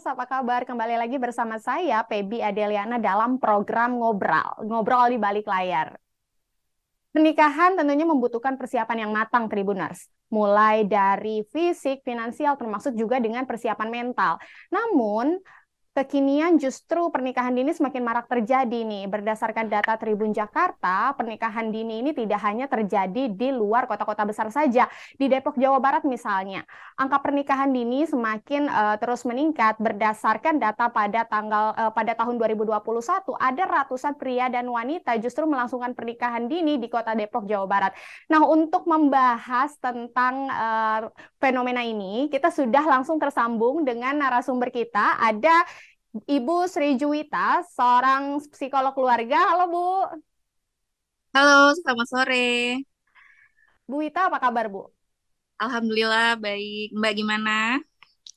Sisters, apa kabar? Kembali lagi bersama saya, Pebi Adeliana, dalam program Ngobrol, Ngobrol di Balik Layar. Pernikahan tentunya membutuhkan persiapan yang matang, Tribuners. Mulai dari fisik, finansial, termasuk juga dengan persiapan mental. Namun, Kekinian justru pernikahan dini semakin marak terjadi nih. Berdasarkan data Tribun Jakarta, pernikahan dini ini tidak hanya terjadi di luar kota-kota besar saja. Di Depok, Jawa Barat misalnya, angka pernikahan dini semakin uh, terus meningkat berdasarkan data pada tanggal uh, pada tahun 2021 ada ratusan pria dan wanita justru melangsungkan pernikahan dini di Kota Depok, Jawa Barat. Nah, untuk membahas tentang uh, fenomena ini, kita sudah langsung tersambung dengan narasumber kita ada Ibu Sri Juwita, seorang psikolog keluarga. Halo Bu. Halo, selamat sore. Bu Wita, apa kabar Bu? Alhamdulillah baik. Mbak gimana?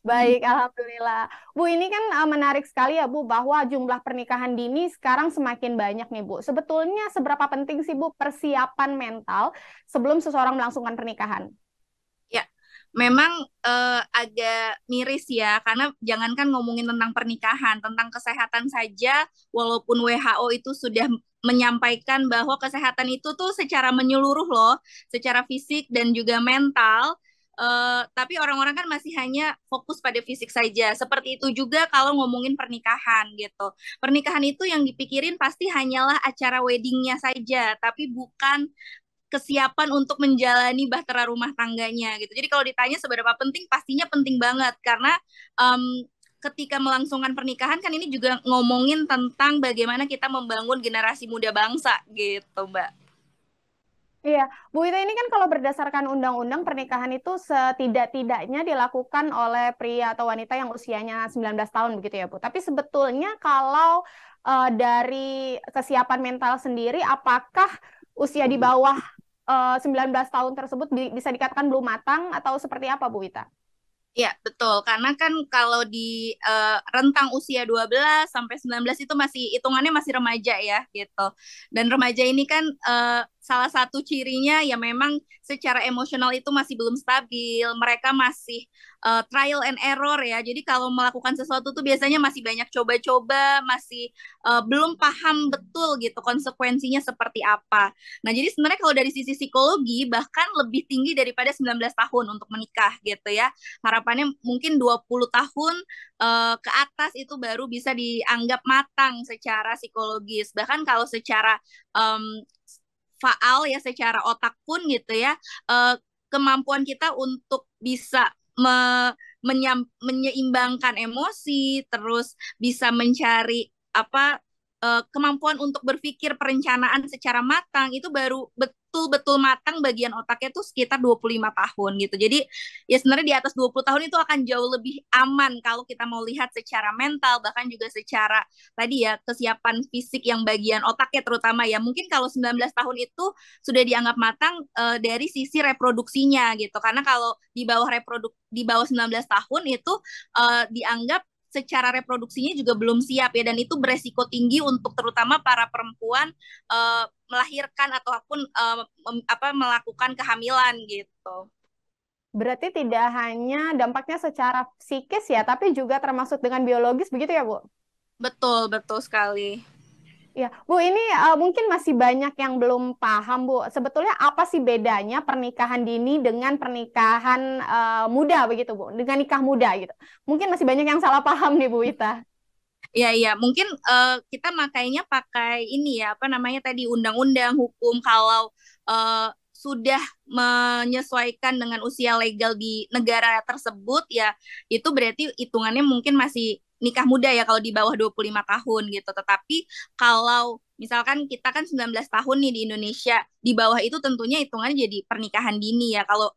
Baik, alhamdulillah. Bu, ini kan eh, menarik sekali ya, Bu, bahwa jumlah pernikahan dini sekarang semakin banyak nih, Bu. Sebetulnya seberapa penting sih, Bu, persiapan mental sebelum seseorang melangsungkan pernikahan? memang uh, agak miris ya karena jangankan ngomongin tentang pernikahan, tentang kesehatan saja walaupun WHO itu sudah menyampaikan bahwa kesehatan itu tuh secara menyeluruh loh, secara fisik dan juga mental. Uh, tapi orang-orang kan masih hanya fokus pada fisik saja. Seperti itu juga kalau ngomongin pernikahan gitu. Pernikahan itu yang dipikirin pasti hanyalah acara weddingnya saja, tapi bukan kesiapan untuk menjalani bahtera rumah tangganya gitu. Jadi kalau ditanya seberapa penting, pastinya penting banget karena um, ketika melangsungkan pernikahan kan ini juga ngomongin tentang bagaimana kita membangun generasi muda bangsa gitu, Mbak. Iya, Bu Ita ini kan kalau berdasarkan undang-undang pernikahan itu setidak-tidaknya dilakukan oleh pria atau wanita yang usianya 19 tahun begitu ya, Bu. Tapi sebetulnya kalau uh, dari kesiapan mental sendiri apakah usia di hmm. bawah Eh, sembilan 19 tahun tersebut bisa dikatakan belum matang atau seperti apa Bu Wita? Iya, betul. Karena kan kalau di uh, rentang usia 12 sampai 19 itu masih hitungannya masih remaja ya gitu. Dan remaja ini kan uh, salah satu cirinya ya memang secara emosional itu masih belum stabil mereka masih uh, trial and error ya jadi kalau melakukan sesuatu tuh biasanya masih banyak coba-coba masih uh, belum paham betul gitu konsekuensinya seperti apa nah jadi sebenarnya kalau dari sisi psikologi bahkan lebih tinggi daripada 19 tahun untuk menikah gitu ya harapannya mungkin 20 tahun uh, ke atas itu baru bisa dianggap matang secara psikologis bahkan kalau secara um, faal ya secara otak pun gitu ya uh, kemampuan kita untuk bisa me menyam, menyeimbangkan emosi terus bisa mencari apa eh, kemampuan untuk berpikir perencanaan secara matang itu baru betul-betul matang bagian otaknya itu sekitar 25 tahun gitu. Jadi ya sebenarnya di atas 20 tahun itu akan jauh lebih aman kalau kita mau lihat secara mental bahkan juga secara tadi ya kesiapan fisik yang bagian otaknya terutama ya. Mungkin kalau 19 tahun itu sudah dianggap matang uh, dari sisi reproduksinya gitu. Karena kalau di bawah reproduk di bawah 19 tahun itu uh, dianggap secara reproduksinya juga belum siap ya dan itu beresiko tinggi untuk terutama para perempuan uh, melahirkan ataupun uh, apa melakukan kehamilan gitu. Berarti tidak hanya dampaknya secara psikis ya, tapi juga termasuk dengan biologis begitu ya, Bu? Betul, betul sekali. Ya, Bu, ini uh, mungkin masih banyak yang belum paham, Bu. Sebetulnya apa sih bedanya pernikahan dini dengan pernikahan uh, muda begitu, Bu? Dengan nikah muda gitu. Mungkin masih banyak yang salah paham nih, Bu Ita. Iya, iya. Mungkin uh, kita makainya pakai ini ya, apa namanya tadi undang-undang hukum kalau uh, sudah menyesuaikan dengan usia legal di negara tersebut ya itu berarti hitungannya mungkin masih nikah muda ya kalau di bawah 25 tahun gitu. Tetapi kalau misalkan kita kan 19 tahun nih di Indonesia, di bawah itu tentunya hitungannya jadi pernikahan dini ya. Kalau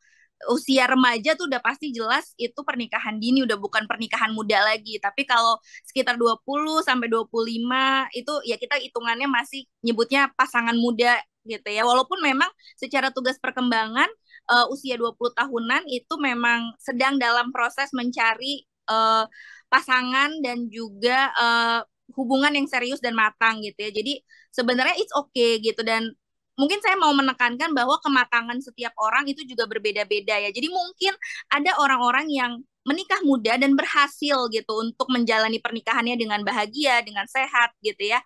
usia remaja tuh udah pasti jelas itu pernikahan dini udah bukan pernikahan muda lagi tapi kalau sekitar 20 sampai 25 itu ya kita hitungannya masih nyebutnya pasangan muda gitu ya walaupun memang secara tugas perkembangan uh, usia 20 tahunan itu memang sedang dalam proses mencari uh, pasangan dan juga uh, hubungan yang serius dan matang gitu ya. Jadi sebenarnya it's okay gitu dan mungkin saya mau menekankan bahwa kematangan setiap orang itu juga berbeda-beda ya. Jadi mungkin ada orang-orang yang menikah muda dan berhasil gitu untuk menjalani pernikahannya dengan bahagia, dengan sehat gitu ya.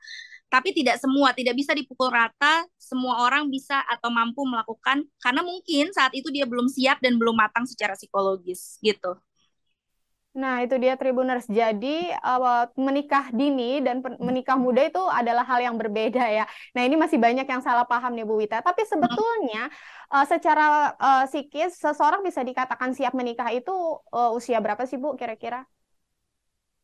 Tapi tidak semua, tidak bisa dipukul rata, semua orang bisa atau mampu melakukan karena mungkin saat itu dia belum siap dan belum matang secara psikologis gitu. Nah, itu dia Tribuners. Jadi, uh, menikah dini dan hmm. menikah muda itu adalah hal yang berbeda ya. Nah, ini masih banyak yang salah paham nih Bu Wita. Tapi hmm. sebetulnya uh, secara uh, psikis seseorang bisa dikatakan siap menikah itu uh, usia berapa sih Bu kira-kira?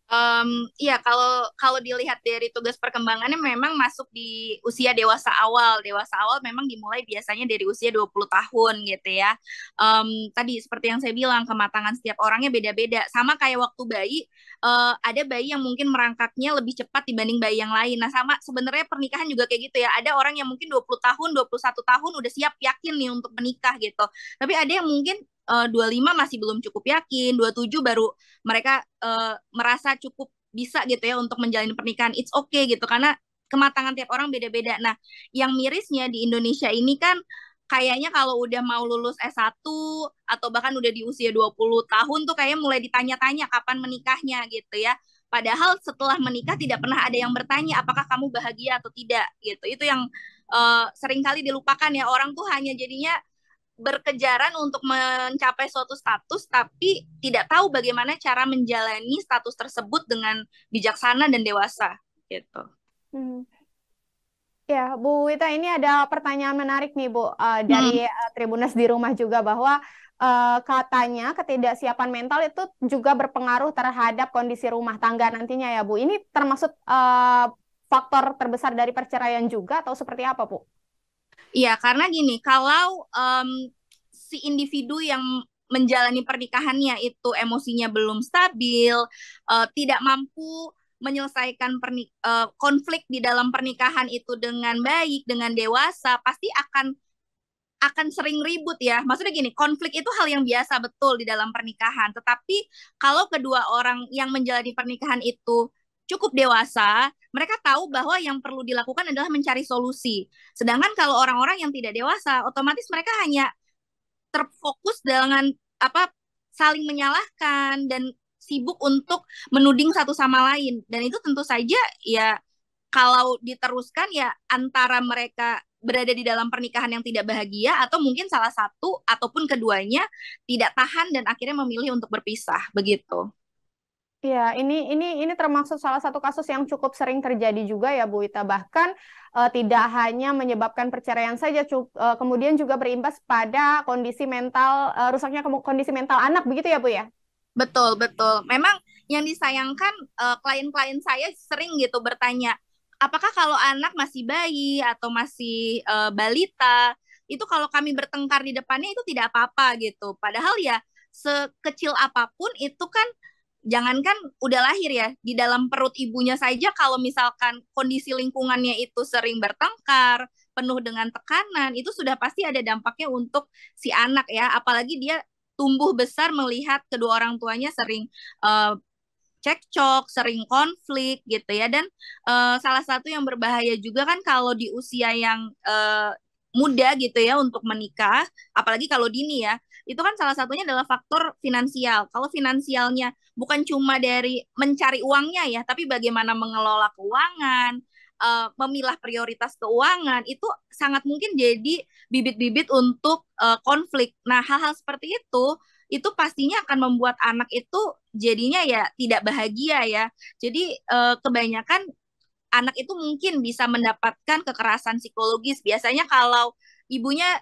Um, ya kalau kalau dilihat dari tugas perkembangannya memang masuk di usia dewasa awal. Dewasa awal memang dimulai biasanya dari usia 20 tahun gitu ya. Um, tadi seperti yang saya bilang kematangan setiap orangnya beda-beda. Sama kayak waktu bayi uh, ada bayi yang mungkin merangkaknya lebih cepat dibanding bayi yang lain. Nah, sama sebenarnya pernikahan juga kayak gitu ya. Ada orang yang mungkin 20 tahun, 21 tahun udah siap yakin nih untuk menikah gitu. Tapi ada yang mungkin Eh, uh, 25 masih belum cukup yakin, 27 baru mereka uh, merasa cukup bisa gitu ya untuk menjalani pernikahan. It's okay gitu karena kematangan tiap orang beda-beda. Nah, yang mirisnya di Indonesia ini kan kayaknya kalau udah mau lulus S1 atau bahkan udah di usia 20 tahun tuh kayaknya mulai ditanya-tanya kapan menikahnya gitu ya. Padahal setelah menikah tidak pernah ada yang bertanya apakah kamu bahagia atau tidak gitu. Itu yang uh, seringkali dilupakan ya orang tuh hanya jadinya berkejaran untuk mencapai suatu status tapi tidak tahu bagaimana cara menjalani status tersebut dengan bijaksana dan dewasa gitu. Hmm. Ya, Bu Wita ini ada pertanyaan menarik nih Bu uh, dari hmm. Eh, Tribunas di rumah juga bahwa uh, katanya ketidaksiapan mental itu juga berpengaruh terhadap kondisi rumah tangga nantinya ya Bu. Ini termasuk uh, faktor terbesar dari perceraian juga atau seperti apa Bu? Iya, karena gini, kalau um, si individu yang menjalani pernikahannya itu emosinya belum stabil, uh, tidak mampu menyelesaikan uh, konflik di dalam pernikahan itu dengan baik, dengan dewasa, pasti akan akan sering ribut ya. Maksudnya gini, konflik itu hal yang biasa betul di dalam pernikahan. Tetapi kalau kedua orang yang menjalani pernikahan itu cukup dewasa, mereka tahu bahwa yang perlu dilakukan adalah mencari solusi. Sedangkan kalau orang-orang yang tidak dewasa, otomatis mereka hanya terfokus dengan apa saling menyalahkan dan sibuk untuk menuding satu sama lain. Dan itu tentu saja ya kalau diteruskan ya antara mereka berada di dalam pernikahan yang tidak bahagia atau mungkin salah satu ataupun keduanya tidak tahan dan akhirnya memilih untuk berpisah begitu. Ya, ini ini ini termasuk salah satu kasus yang cukup sering terjadi juga ya Bu Ita. Bahkan uh, tidak hanya menyebabkan perceraian saja, uh, kemudian juga berimbas pada kondisi mental uh, rusaknya kondisi mental anak begitu ya Bu ya? Betul, betul. Memang yang disayangkan klien klien-klien saya sering gitu bertanya, apakah kalau anak masih bayi atau masih uh, balita, itu kalau kami bertengkar di depannya itu tidak apa-apa gitu. Padahal ya sekecil apapun itu kan jangankan udah lahir ya di dalam perut ibunya saja kalau misalkan kondisi lingkungannya itu sering bertengkar penuh dengan tekanan itu sudah pasti ada dampaknya untuk si anak ya apalagi dia tumbuh besar melihat kedua orang tuanya sering uh, cekcok sering konflik gitu ya dan uh, salah satu yang berbahaya juga kan kalau di usia yang uh, muda gitu ya untuk menikah apalagi kalau dini ya itu kan salah satunya adalah faktor finansial. Kalau finansialnya bukan cuma dari mencari uangnya ya, tapi bagaimana mengelola keuangan, uh, memilah prioritas keuangan itu sangat mungkin jadi bibit-bibit untuk uh, konflik. Nah, hal-hal seperti itu itu pastinya akan membuat anak itu jadinya ya tidak bahagia ya. Jadi uh, kebanyakan anak itu mungkin bisa mendapatkan kekerasan psikologis. Biasanya kalau ibunya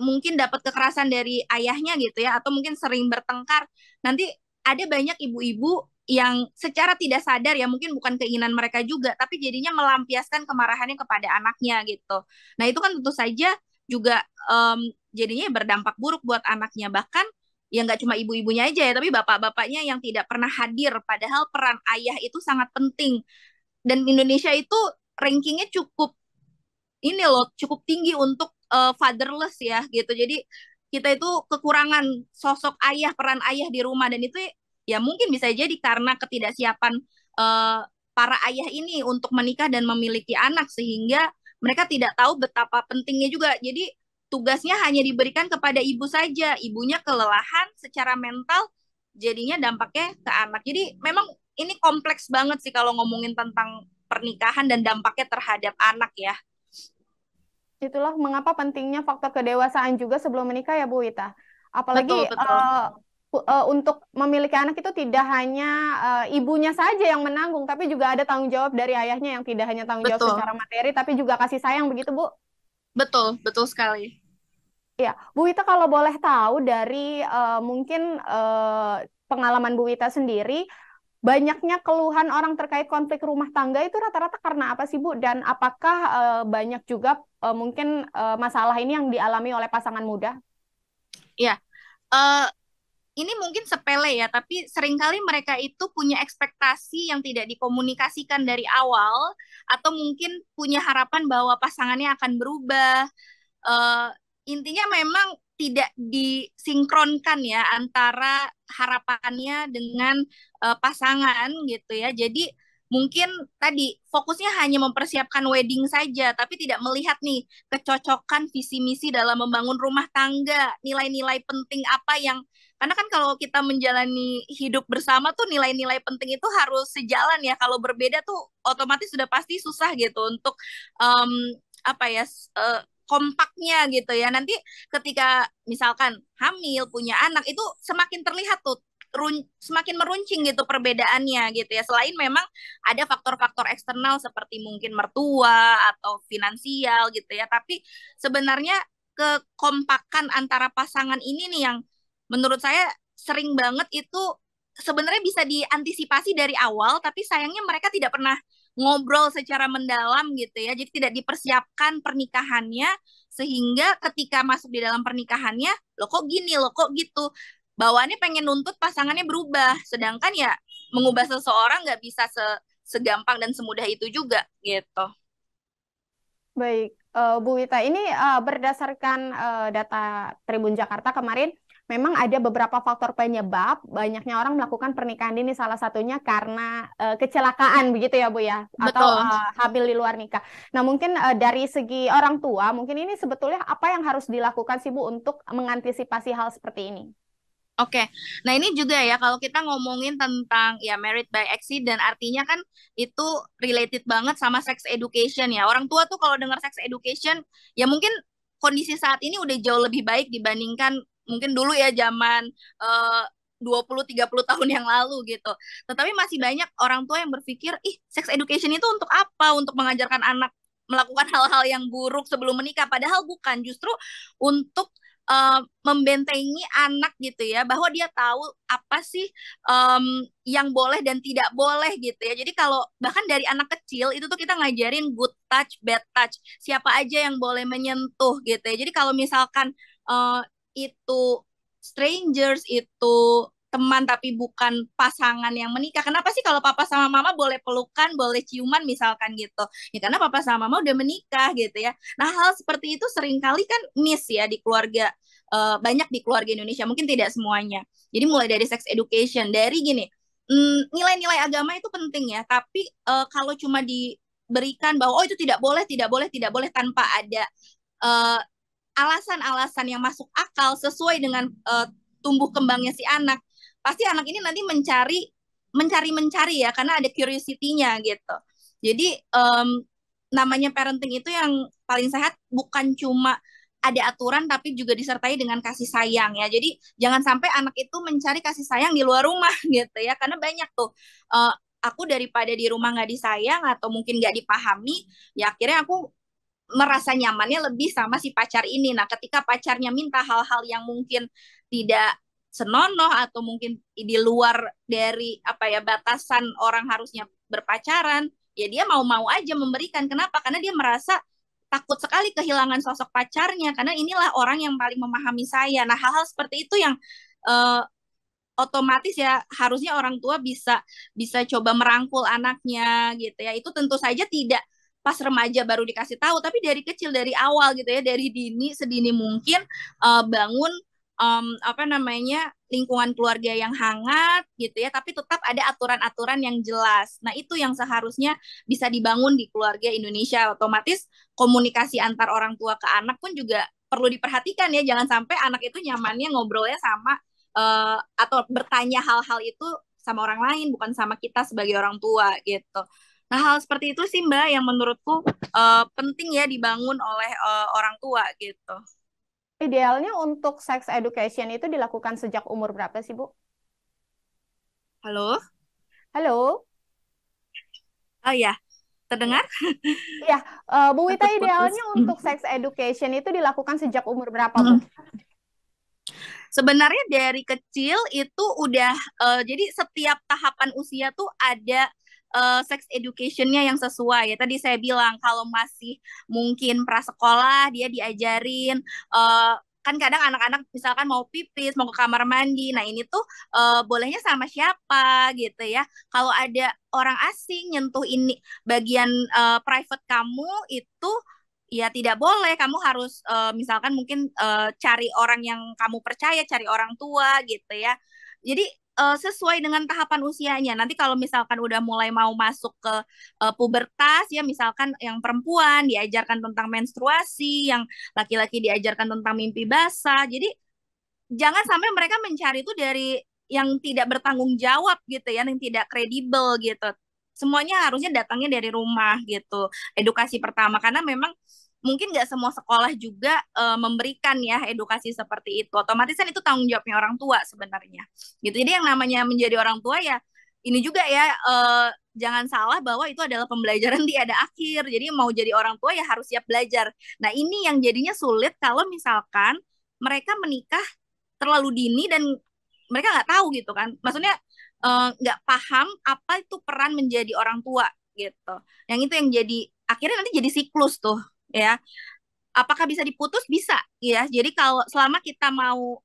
mungkin dapat kekerasan dari ayahnya gitu ya atau mungkin sering bertengkar nanti ada banyak ibu-ibu yang secara tidak sadar ya mungkin bukan keinginan mereka juga tapi jadinya melampiaskan kemarahannya kepada anaknya gitu nah itu kan tentu saja juga um, jadinya berdampak buruk buat anaknya bahkan ya nggak cuma ibu-ibunya aja ya tapi bapak-bapaknya yang tidak pernah hadir padahal peran ayah itu sangat penting dan Indonesia itu rankingnya cukup ini loh cukup tinggi untuk uh, fatherless ya gitu jadi kita itu kekurangan sosok ayah peran ayah di rumah dan itu ya mungkin bisa jadi karena ketidaksiapan uh, para ayah ini untuk menikah dan memiliki anak sehingga mereka tidak tahu betapa pentingnya juga jadi tugasnya hanya diberikan kepada ibu saja ibunya kelelahan secara mental jadinya dampaknya ke anak jadi memang ini kompleks banget sih kalau ngomongin tentang pernikahan dan dampaknya terhadap anak ya itulah mengapa pentingnya faktor kedewasaan juga sebelum menikah ya Bu Wita. Apalagi betul, betul. Uh, uh, untuk memiliki anak itu tidak hanya uh, ibunya saja yang menanggung, tapi juga ada tanggung jawab dari ayahnya yang tidak hanya tanggung jawab secara materi, tapi juga kasih sayang begitu Bu. Betul, betul sekali. Ya, Bu Wita kalau boleh tahu dari uh, mungkin uh, pengalaman Bu Wita sendiri, banyaknya keluhan orang terkait konflik rumah tangga itu rata-rata karena apa sih Bu? Dan apakah uh, banyak juga uh, mungkin uh, masalah ini yang dialami oleh pasangan muda? Ya, uh, ini mungkin sepele ya, tapi seringkali mereka itu punya ekspektasi yang tidak dikomunikasikan dari awal, atau mungkin punya harapan bahwa pasangannya akan berubah. Uh, intinya memang tidak disinkronkan ya antara harapannya dengan uh, pasangan gitu ya. Jadi mungkin tadi fokusnya hanya mempersiapkan wedding saja tapi tidak melihat nih kecocokan visi misi dalam membangun rumah tangga nilai-nilai penting apa yang karena kan kalau kita menjalani hidup bersama tuh nilai-nilai penting itu harus sejalan ya kalau berbeda tuh otomatis sudah pasti susah gitu untuk um, apa ya uh, kompaknya gitu ya. Nanti ketika misalkan hamil punya anak itu semakin terlihat tuh run, semakin meruncing gitu perbedaannya gitu ya. Selain memang ada faktor-faktor eksternal seperti mungkin mertua atau finansial gitu ya, tapi sebenarnya kekompakan antara pasangan ini nih yang menurut saya sering banget itu sebenarnya bisa diantisipasi dari awal tapi sayangnya mereka tidak pernah ngobrol secara mendalam gitu ya. Jadi tidak dipersiapkan pernikahannya sehingga ketika masuk di dalam pernikahannya, lo kok gini, lo kok gitu. Bawaannya pengen nuntut pasangannya berubah. Sedangkan ya mengubah seseorang nggak bisa se segampang dan semudah itu juga gitu. Baik, uh, Bu Wita, ini uh, berdasarkan uh, data Tribun Jakarta kemarin memang ada beberapa faktor penyebab banyaknya orang melakukan pernikahan dini salah satunya karena uh, kecelakaan begitu ya Bu ya atau Betul. Uh, hamil di luar nikah. Nah, mungkin uh, dari segi orang tua mungkin ini sebetulnya apa yang harus dilakukan sih Bu untuk mengantisipasi hal seperti ini? Oke, okay. nah ini juga ya kalau kita ngomongin tentang ya married by accident artinya kan itu related banget sama sex education ya. Orang tua tuh kalau dengar sex education ya mungkin kondisi saat ini udah jauh lebih baik dibandingkan mungkin dulu ya zaman eh, uh, 20-30 tahun yang lalu gitu. Tetapi masih banyak orang tua yang berpikir, ih sex education itu untuk apa? Untuk mengajarkan anak melakukan hal-hal yang buruk sebelum menikah. Padahal bukan, justru untuk uh, membentengi anak gitu ya bahwa dia tahu apa sih um, yang boleh dan tidak boleh gitu ya jadi kalau bahkan dari anak kecil itu tuh kita ngajarin good touch bad touch siapa aja yang boleh menyentuh gitu ya jadi kalau misalkan uh, itu strangers itu teman tapi bukan pasangan yang menikah. Kenapa sih kalau papa sama mama boleh pelukan, boleh ciuman misalkan gitu? Ya karena papa sama mama udah menikah gitu ya. Nah hal seperti itu seringkali kan miss ya di keluarga uh, banyak di keluarga Indonesia. Mungkin tidak semuanya. Jadi mulai dari sex education, dari gini hmm, nilai-nilai agama itu penting ya. Tapi uh, kalau cuma diberikan bahwa oh itu tidak boleh, tidak boleh, tidak boleh tanpa ada uh, alasan-alasan yang masuk akal sesuai dengan uh, tumbuh kembangnya si anak, pasti anak ini nanti mencari mencari mencari ya karena ada curiosity-nya gitu. Jadi um, namanya parenting itu yang paling sehat bukan cuma ada aturan tapi juga disertai dengan kasih sayang ya. Jadi jangan sampai anak itu mencari kasih sayang di luar rumah gitu ya karena banyak tuh uh, aku daripada di rumah nggak disayang atau mungkin nggak dipahami ya akhirnya aku merasa nyamannya lebih sama si pacar ini. Nah, ketika pacarnya minta hal-hal yang mungkin tidak senonoh atau mungkin di luar dari apa ya batasan orang harusnya berpacaran, ya dia mau-mau aja memberikan. Kenapa? Karena dia merasa takut sekali kehilangan sosok pacarnya karena inilah orang yang paling memahami saya. Nah, hal-hal seperti itu yang uh, otomatis ya harusnya orang tua bisa bisa coba merangkul anaknya gitu ya. Itu tentu saja tidak pas remaja baru dikasih tahu tapi dari kecil dari awal gitu ya dari dini sedini mungkin uh, bangun um, apa namanya lingkungan keluarga yang hangat gitu ya tapi tetap ada aturan-aturan yang jelas nah itu yang seharusnya bisa dibangun di keluarga Indonesia otomatis komunikasi antar orang tua ke anak pun juga perlu diperhatikan ya jangan sampai anak itu nyamannya ngobrolnya sama uh, atau bertanya hal-hal itu sama orang lain bukan sama kita sebagai orang tua gitu Nah, hal seperti itu sih Mbak yang menurutku uh, penting ya dibangun oleh uh, orang tua gitu. Idealnya untuk sex education itu dilakukan sejak umur berapa sih, Bu? Halo? Halo? Oh iya, terdengar? Iya, uh, Bu Wita Putus. idealnya mm. untuk sex education itu dilakukan sejak umur berapa, Bu? Sebenarnya dari kecil itu udah uh, jadi setiap tahapan usia tuh ada uh, eh, sex educationnya yang sesuai ya tadi saya bilang kalau masih mungkin prasekolah dia diajarin uh, kan kadang anak-anak misalkan mau pipis mau ke kamar mandi nah ini tuh uh, bolehnya sama siapa gitu ya kalau ada orang asing nyentuh ini bagian uh, private kamu itu ya tidak boleh kamu harus uh, misalkan mungkin uh, cari orang yang kamu percaya cari orang tua gitu ya jadi uh, sesuai dengan tahapan usianya. Nanti kalau misalkan udah mulai mau masuk ke uh, pubertas ya misalkan yang perempuan diajarkan tentang menstruasi, yang laki-laki diajarkan tentang mimpi basah. Jadi jangan sampai mereka mencari itu dari yang tidak bertanggung jawab gitu ya, yang tidak kredibel gitu. Semuanya harusnya datangnya dari rumah gitu. Edukasi pertama karena memang mungkin nggak semua sekolah juga uh, memberikan ya edukasi seperti itu. Otomatis kan itu tanggung jawabnya orang tua sebenarnya. Gitu. Jadi yang namanya menjadi orang tua ya ini juga ya uh, jangan salah bahwa itu adalah pembelajaran di ada akhir. Jadi mau jadi orang tua ya harus siap belajar. Nah, ini yang jadinya sulit kalau misalkan mereka menikah terlalu dini dan mereka nggak tahu gitu kan. Maksudnya eh, nggak uh, paham apa itu peran menjadi orang tua gitu. Yang itu yang jadi akhirnya nanti jadi siklus tuh ya apakah bisa diputus bisa ya jadi kalau selama kita mau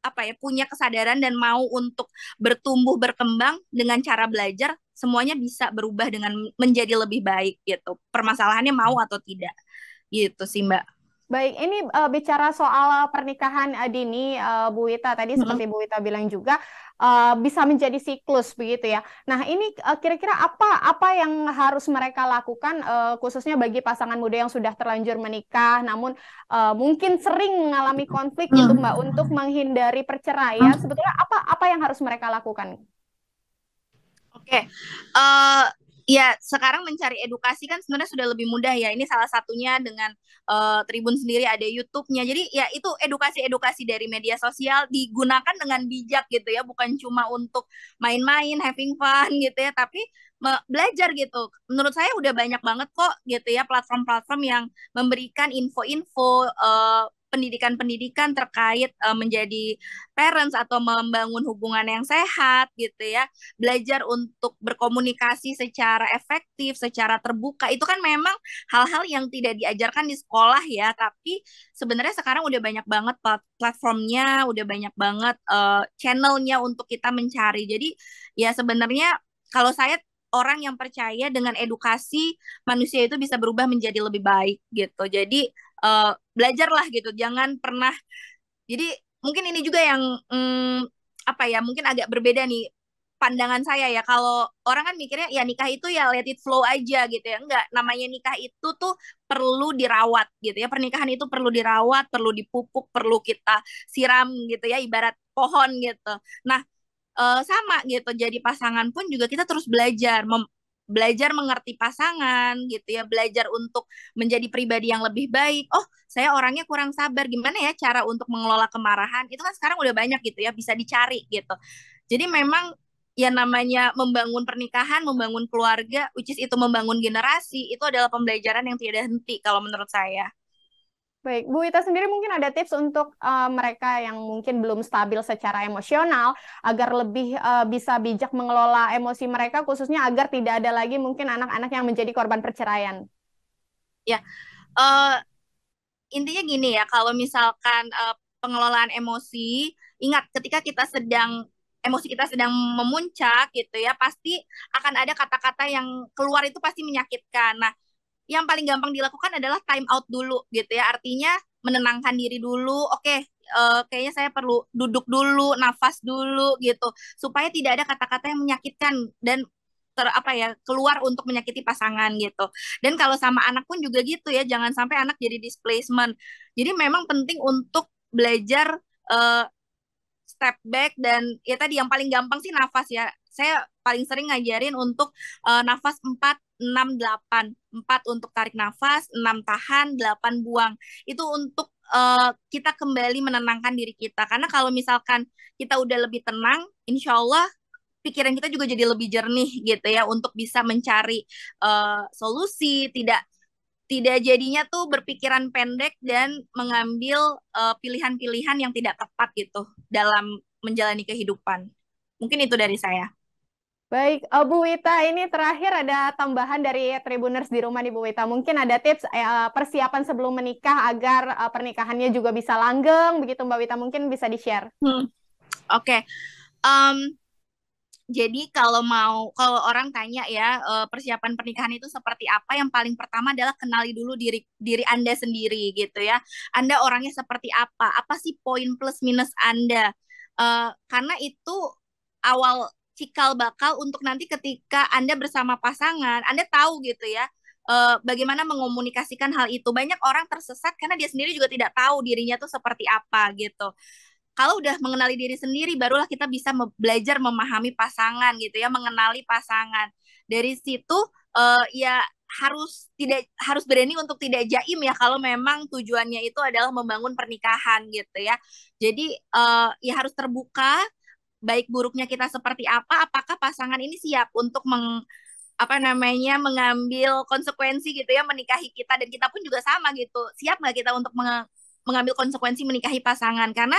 apa ya punya kesadaran dan mau untuk bertumbuh berkembang dengan cara belajar semuanya bisa berubah dengan menjadi lebih baik gitu permasalahannya mau hmm. atau tidak gitu sih mbak Baik, ini uh, bicara soal pernikahan uh, dini uh, Bu Wita tadi hmm. seperti Bu Wita bilang juga uh, bisa menjadi siklus begitu ya. Nah, ini kira kira-kira apa apa yang harus mereka lakukan uh, khususnya bagi pasangan muda yang sudah terlanjur menikah namun uh, mungkin sering mengalami konflik hmm. itu Mbak untuk menghindari perceraian. Hmm. Sebetulnya apa apa yang harus mereka lakukan? Oke. Okay. Uh ya sekarang mencari edukasi kan sebenarnya sudah lebih mudah ya. Ini salah satunya dengan uh, Tribun sendiri ada YouTube-nya. Jadi ya itu edukasi-edukasi dari media sosial digunakan dengan bijak gitu ya, bukan cuma untuk main-main, having fun gitu ya, tapi belajar gitu. Menurut saya udah banyak banget kok gitu ya platform-platform yang memberikan info-info uh, pendidikan-pendidikan terkait uh, menjadi parents atau membangun hubungan yang sehat gitu ya. Belajar untuk berkomunikasi secara efektif, secara terbuka. Itu kan memang hal-hal yang tidak diajarkan di sekolah ya, tapi sebenarnya sekarang udah banyak banget platformnya, udah banyak banget uh, channelnya untuk kita mencari. Jadi ya sebenarnya kalau saya orang yang percaya dengan edukasi manusia itu bisa berubah menjadi lebih baik gitu. Jadi uh, belajarlah gitu jangan pernah jadi mungkin ini juga yang hmm, apa ya mungkin agak berbeda nih pandangan saya ya kalau orang kan mikirnya ya nikah itu ya let it flow aja gitu ya enggak namanya nikah itu tuh perlu dirawat gitu ya pernikahan itu perlu dirawat perlu dipupuk perlu kita siram gitu ya ibarat pohon gitu nah eh, sama gitu jadi pasangan pun juga kita terus belajar belajar mengerti pasangan gitu ya, belajar untuk menjadi pribadi yang lebih baik. Oh, saya orangnya kurang sabar. Gimana ya cara untuk mengelola kemarahan? Itu kan sekarang udah banyak gitu ya, bisa dicari gitu. Jadi memang ya namanya membangun pernikahan, membangun keluarga, which is itu membangun generasi, itu adalah pembelajaran yang tidak henti kalau menurut saya. Baik, Bu Ita sendiri mungkin ada tips untuk uh, mereka yang mungkin belum stabil secara emosional agar lebih uh, bisa bijak mengelola emosi mereka khususnya agar tidak ada lagi mungkin anak-anak yang menjadi korban perceraian. Ya, uh, intinya gini ya, kalau misalkan uh, pengelolaan emosi, ingat ketika kita sedang emosi kita sedang memuncak gitu ya, pasti akan ada kata-kata yang keluar itu pasti menyakitkan. Nah, yang paling gampang dilakukan adalah time out dulu gitu ya. Artinya menenangkan diri dulu. Oke, okay, uh, eh, kayaknya saya perlu duduk dulu, nafas dulu gitu supaya tidak ada kata-kata yang menyakitkan dan ter apa ya keluar untuk menyakiti pasangan gitu. Dan kalau sama anak pun juga gitu ya, jangan sampai anak jadi displacement. Jadi memang penting untuk belajar uh, step back dan ya tadi yang paling gampang sih nafas ya saya paling sering ngajarin untuk uh, nafas 4 6 8. 4 untuk tarik nafas, 6 tahan, 8 buang. Itu untuk uh, kita kembali menenangkan diri kita. Karena kalau misalkan kita udah lebih tenang, insyaallah pikiran kita juga jadi lebih jernih gitu ya untuk bisa mencari uh, solusi, tidak tidak jadinya tuh berpikiran pendek dan mengambil pilihan-pilihan uh, yang tidak tepat gitu dalam menjalani kehidupan. Mungkin itu dari saya. Baik, eh, Bu Wita, ini terakhir ada tambahan dari Tribuners di rumah nih Bu Wita. Mungkin ada tips eh, eh, persiapan sebelum menikah agar eh, pernikahannya juga bisa langgeng, begitu Mbak Wita. Mungkin bisa di-share. Hmm. Oke. Okay. Um, jadi kalau mau, kalau orang tanya ya eh, persiapan pernikahan itu seperti apa, yang paling pertama adalah kenali dulu diri diri Anda sendiri gitu ya. Anda orangnya seperti apa? Apa sih poin plus minus Anda? Uh, karena itu awal cikal bakal untuk nanti ketika Anda bersama pasangan, Anda tahu gitu ya, uh, bagaimana mengomunikasikan hal itu. Banyak orang tersesat karena dia sendiri juga tidak tahu dirinya tuh seperti apa gitu. Kalau udah mengenali diri sendiri, barulah kita bisa belajar memahami pasangan gitu ya, mengenali pasangan. Dari situ uh, ya harus tidak harus berani untuk tidak jaim ya kalau memang tujuannya itu adalah membangun pernikahan gitu ya. Jadi uh, ya harus terbuka baik buruknya kita seperti apa, apakah pasangan ini siap untuk meng apa namanya mengambil konsekuensi gitu ya menikahi kita dan kita pun juga sama gitu siap nggak kita untuk meng mengambil konsekuensi menikahi pasangan karena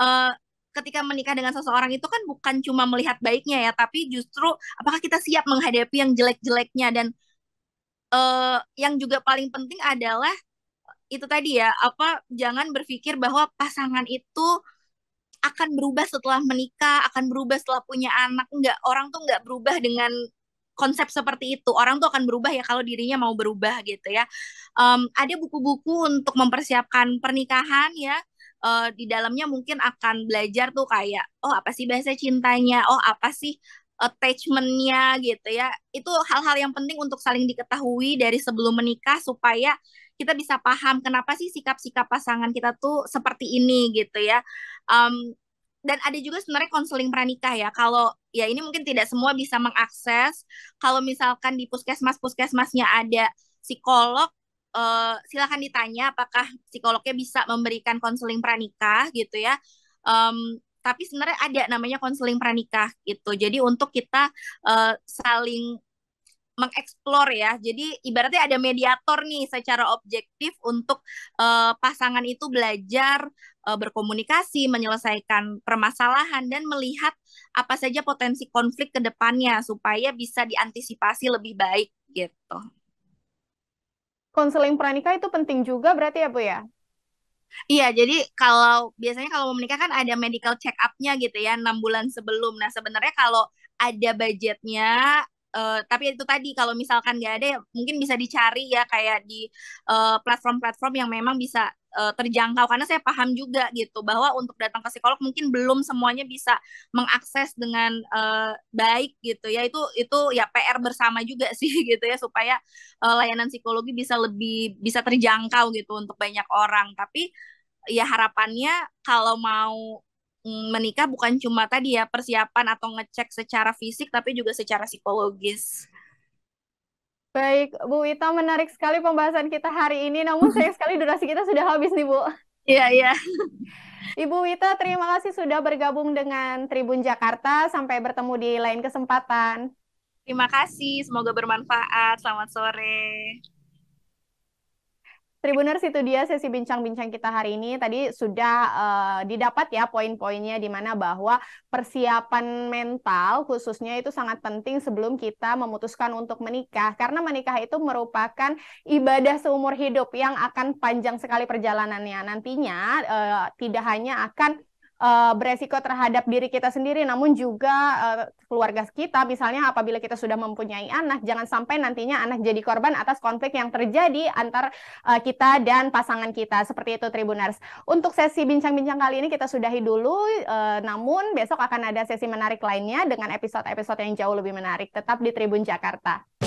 uh, ketika menikah dengan seseorang itu kan bukan cuma melihat baiknya ya tapi justru apakah kita siap menghadapi yang jelek-jeleknya dan uh, yang juga paling penting adalah itu tadi ya apa jangan berpikir bahwa pasangan itu akan berubah setelah menikah, akan berubah setelah punya anak. Enggak, orang tuh enggak berubah dengan konsep seperti itu. Orang tuh akan berubah ya kalau dirinya mau berubah gitu ya. Um, ada buku-buku untuk mempersiapkan pernikahan ya. Uh, di dalamnya mungkin akan belajar tuh kayak oh apa sih bahasa cintanya, oh apa sih attachmentnya gitu ya. Itu hal-hal yang penting untuk saling diketahui dari sebelum menikah supaya kita bisa paham kenapa sih sikap-sikap pasangan kita tuh seperti ini gitu ya. Um, dan ada juga sebenarnya konseling pranikah ya. Kalau ya ini mungkin tidak semua bisa mengakses. Kalau misalkan di puskesmas-puskesmasnya ada psikolog, uh, silakan ditanya apakah psikolognya bisa memberikan konseling pranikah gitu ya. Um, tapi sebenarnya ada namanya konseling pranikah gitu. Jadi untuk kita uh, saling mengeksplor ya. Jadi ibaratnya ada mediator nih secara objektif untuk uh, pasangan itu belajar uh, berkomunikasi, menyelesaikan permasalahan dan melihat apa saja potensi konflik ke depannya supaya bisa diantisipasi lebih baik gitu. Konseling pranikah itu penting juga berarti ya Bu ya? Iya, jadi kalau biasanya kalau mau menikah kan ada medical check up-nya gitu ya, enam bulan sebelum. Nah, sebenarnya kalau ada budgetnya, uh, tapi itu tadi kalau misalkan nggak ada ya mungkin bisa dicari ya kayak di eh, platform-platform uh, yang memang bisa uh, terjangkau karena saya paham juga gitu bahwa untuk datang ke psikolog mungkin belum semuanya bisa mengakses dengan uh, baik gitu ya itu itu ya PR bersama juga sih gitu ya supaya uh, layanan psikologi bisa lebih bisa terjangkau gitu untuk banyak orang tapi ya harapannya kalau mau Mm, menikah bukan cuma tadi ya persiapan atau ngecek secara fisik tapi juga secara psikologis. Baik, Bu Ita menarik sekali pembahasan kita hari ini namun sayang sekali durasi kita sudah habis nih, Bu. Iya, iya. Ibu Wita, terima kasih sudah bergabung dengan Tribun Jakarta. Sampai bertemu di lain kesempatan. Terima kasih, semoga bermanfaat. Selamat sore. Tribuners itu dia sesi bincang-bincang kita hari ini. Tadi sudah uh, didapat ya poin-poinnya di mana bahwa persiapan mental khususnya itu sangat penting sebelum kita memutuskan untuk menikah karena menikah itu merupakan ibadah seumur hidup yang akan panjang sekali perjalanannya. Nantinya uh, tidak hanya akan uh, beresiko terhadap diri kita sendiri, namun juga uh, keluarga kita. Misalnya apabila kita sudah mempunyai anak, jangan sampai nantinya anak jadi korban atas konflik yang terjadi antar uh, kita dan pasangan kita. Seperti itu Tribuners. Untuk sesi bincang-bincang kali ini kita sudahi dulu, uh, namun besok akan ada sesi menarik lainnya dengan episode-episode yang jauh lebih menarik. Tetap di Tribun Jakarta.